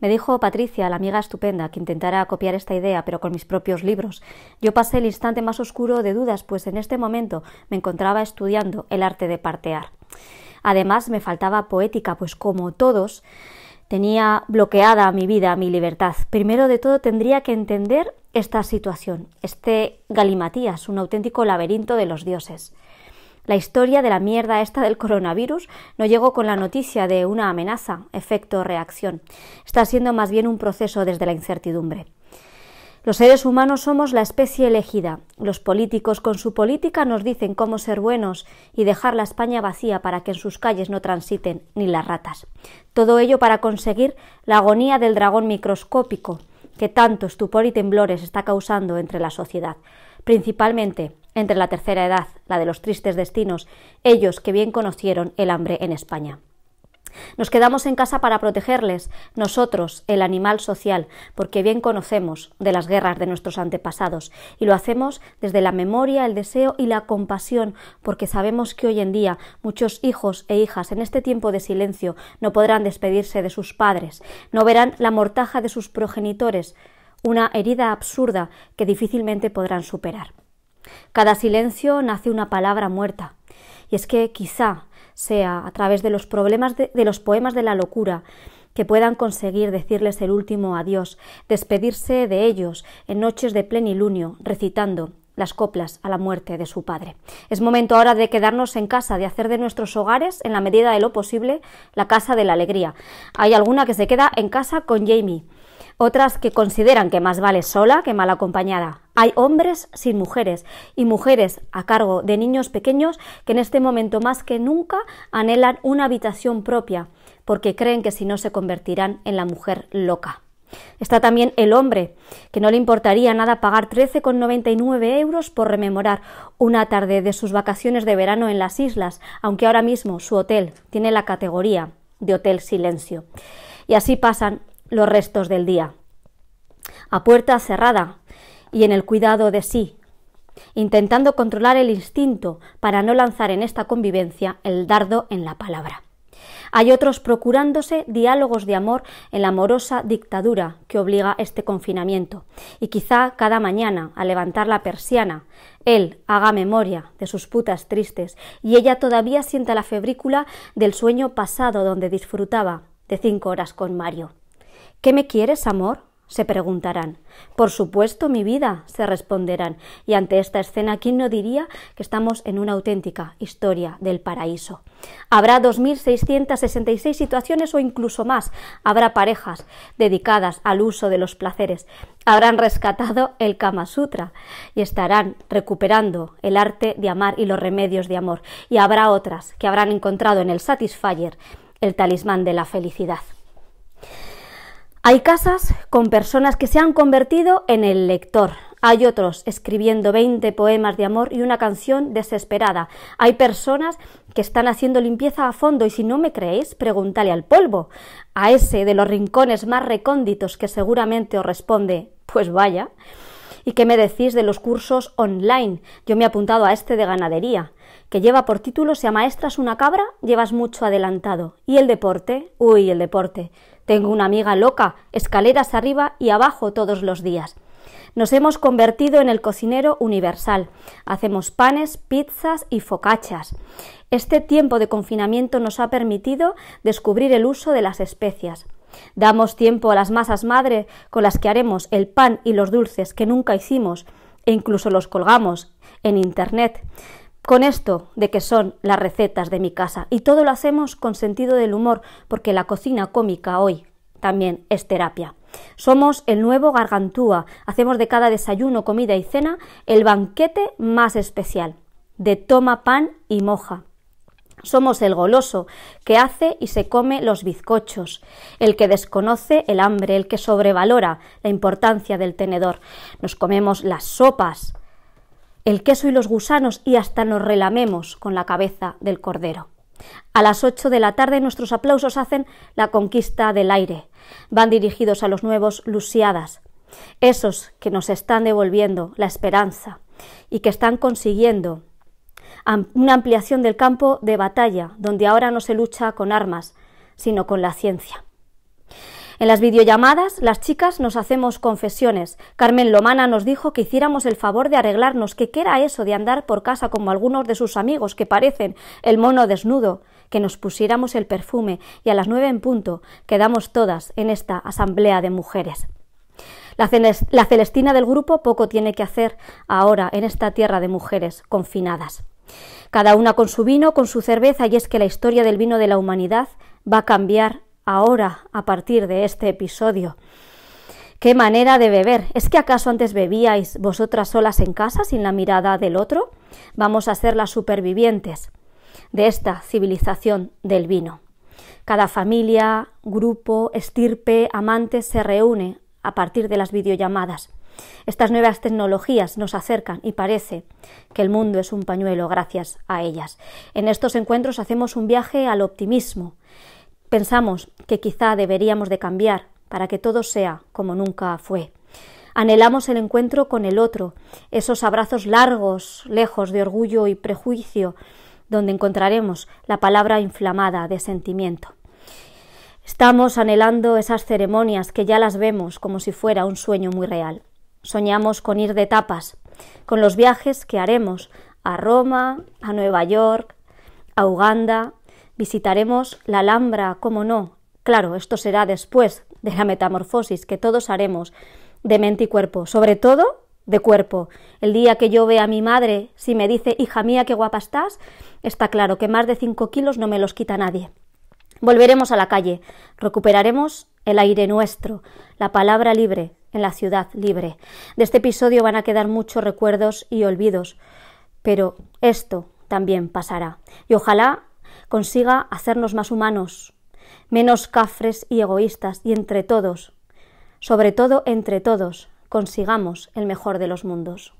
Me dijo Patricia, la amiga estupenda, que intentara copiar esta idea, pero con mis propios libros. Yo pasé el instante más oscuro de dudas, pues en este momento me encontraba estudiando el arte de partear. Además, me faltaba poética, pues como todos, tenía bloqueada mi vida, mi libertad. Primero de todo, tendría que entender esta situación, este galimatías, un auténtico laberinto de los dioses la historia de la mierda esta del coronavirus no llegó con la noticia de una amenaza, efecto o reacción. Está siendo más bien un proceso desde la incertidumbre. Los seres humanos somos la especie elegida. Los políticos con su política nos dicen cómo ser buenos y dejar la España vacía para que en sus calles no transiten ni las ratas. Todo ello para conseguir la agonía del dragón microscópico que tanto estupor y temblores está causando entre la sociedad, principalmente entre la tercera edad, la de los tristes destinos, ellos que bien conocieron el hambre en España. Nos quedamos en casa para protegerles, nosotros, el animal social, porque bien conocemos de las guerras de nuestros antepasados, y lo hacemos desde la memoria, el deseo y la compasión, porque sabemos que hoy en día muchos hijos e hijas en este tiempo de silencio no podrán despedirse de sus padres, no verán la mortaja de sus progenitores, una herida absurda que difícilmente podrán superar. Cada silencio nace una palabra muerta. Y es que quizá sea a través de los, problemas de, los poemas de la locura que puedan conseguir decirles el último adiós, despedirse de ellos en noches de plenilunio, recitando las coplas a la muerte de su padre. Es momento ahora de quedarnos en casa, de hacer de nuestros hogares, en la medida de lo posible, la casa de la alegría. Hay alguna que se queda en casa con Jamie, otras que consideran que más vale sola que mal acompañada. Hay hombres sin mujeres y mujeres a cargo de niños pequeños que en este momento más que nunca anhelan una habitación propia porque creen que si no se convertirán en la mujer loca. Está también el hombre, que no le importaría nada pagar 13,99 euros por rememorar una tarde de sus vacaciones de verano en las islas, aunque ahora mismo su hotel tiene la categoría de hotel silencio. Y así pasan los restos del día. A puerta cerrada, y en el cuidado de sí, intentando controlar el instinto para no lanzar en esta convivencia el dardo en la palabra. Hay otros procurándose diálogos de amor en la amorosa dictadura que obliga este confinamiento, y quizá cada mañana, al levantar la persiana, él haga memoria de sus putas tristes, y ella todavía sienta la febrícula del sueño pasado donde disfrutaba de cinco horas con Mario. ¿Qué me quieres, amor? se preguntarán. Por supuesto, mi vida, se responderán. Y ante esta escena, ¿quién no diría que estamos en una auténtica historia del paraíso? Habrá 2.666 situaciones o incluso más. Habrá parejas dedicadas al uso de los placeres. Habrán rescatado el Kama Sutra y estarán recuperando el arte de amar y los remedios de amor. Y habrá otras que habrán encontrado en el Satisfyer el talismán de la felicidad. Hay casas con personas que se han convertido en el lector. Hay otros escribiendo 20 poemas de amor y una canción desesperada. Hay personas que están haciendo limpieza a fondo y si no me creéis, pregúntale al polvo, a ese de los rincones más recónditos que seguramente os responde, pues vaya. ¿Y qué me decís de los cursos online? Yo me he apuntado a este de ganadería, que lleva por título Si amaestras una cabra, llevas mucho adelantado. ¿Y el deporte? Uy, el deporte. Tengo una amiga loca, escaleras arriba y abajo todos los días. Nos hemos convertido en el cocinero universal. Hacemos panes, pizzas y focachas. Este tiempo de confinamiento nos ha permitido descubrir el uso de las especias. Damos tiempo a las masas madre con las que haremos el pan y los dulces que nunca hicimos e incluso los colgamos en Internet con esto de que son las recetas de mi casa. Y todo lo hacemos con sentido del humor, porque la cocina cómica hoy también es terapia. Somos el nuevo gargantúa, hacemos de cada desayuno, comida y cena el banquete más especial, de toma pan y moja. Somos el goloso, que hace y se come los bizcochos, el que desconoce el hambre, el que sobrevalora la importancia del tenedor. Nos comemos las sopas, el queso y los gusanos y hasta nos relamemos con la cabeza del cordero. A las 8 de la tarde nuestros aplausos hacen la conquista del aire. Van dirigidos a los nuevos lusiadas, esos que nos están devolviendo la esperanza y que están consiguiendo una ampliación del campo de batalla, donde ahora no se lucha con armas, sino con la ciencia. En las videollamadas, las chicas nos hacemos confesiones. Carmen Lomana nos dijo que hiciéramos el favor de arreglarnos, que qué era eso de andar por casa como algunos de sus amigos que parecen el mono desnudo, que nos pusiéramos el perfume y a las nueve en punto quedamos todas en esta asamblea de mujeres. La Celestina del grupo poco tiene que hacer ahora en esta tierra de mujeres confinadas. Cada una con su vino, con su cerveza, y es que la historia del vino de la humanidad va a cambiar ahora a partir de este episodio. ¿Qué manera de beber? ¿Es que acaso antes bebíais vosotras solas en casa sin la mirada del otro? Vamos a ser las supervivientes de esta civilización del vino. Cada familia, grupo, estirpe, amante se reúne a partir de las videollamadas. Estas nuevas tecnologías nos acercan y parece que el mundo es un pañuelo gracias a ellas. En estos encuentros hacemos un viaje al optimismo Pensamos que quizá deberíamos de cambiar para que todo sea como nunca fue. Anhelamos el encuentro con el otro, esos abrazos largos, lejos de orgullo y prejuicio, donde encontraremos la palabra inflamada de sentimiento. Estamos anhelando esas ceremonias que ya las vemos como si fuera un sueño muy real. Soñamos con ir de tapas, con los viajes que haremos a Roma, a Nueva York, a Uganda, Visitaremos la Alhambra, cómo no. Claro, esto será después de la metamorfosis que todos haremos de mente y cuerpo, sobre todo de cuerpo. El día que yo vea a mi madre, si me dice, hija mía, qué guapa estás, está claro que más de 5 kilos no me los quita nadie. Volveremos a la calle, recuperaremos el aire nuestro, la palabra libre en la ciudad libre. De este episodio van a quedar muchos recuerdos y olvidos, pero esto también pasará. Y ojalá consiga hacernos más humanos, menos cafres y egoístas, y entre todos, sobre todo entre todos, consigamos el mejor de los mundos.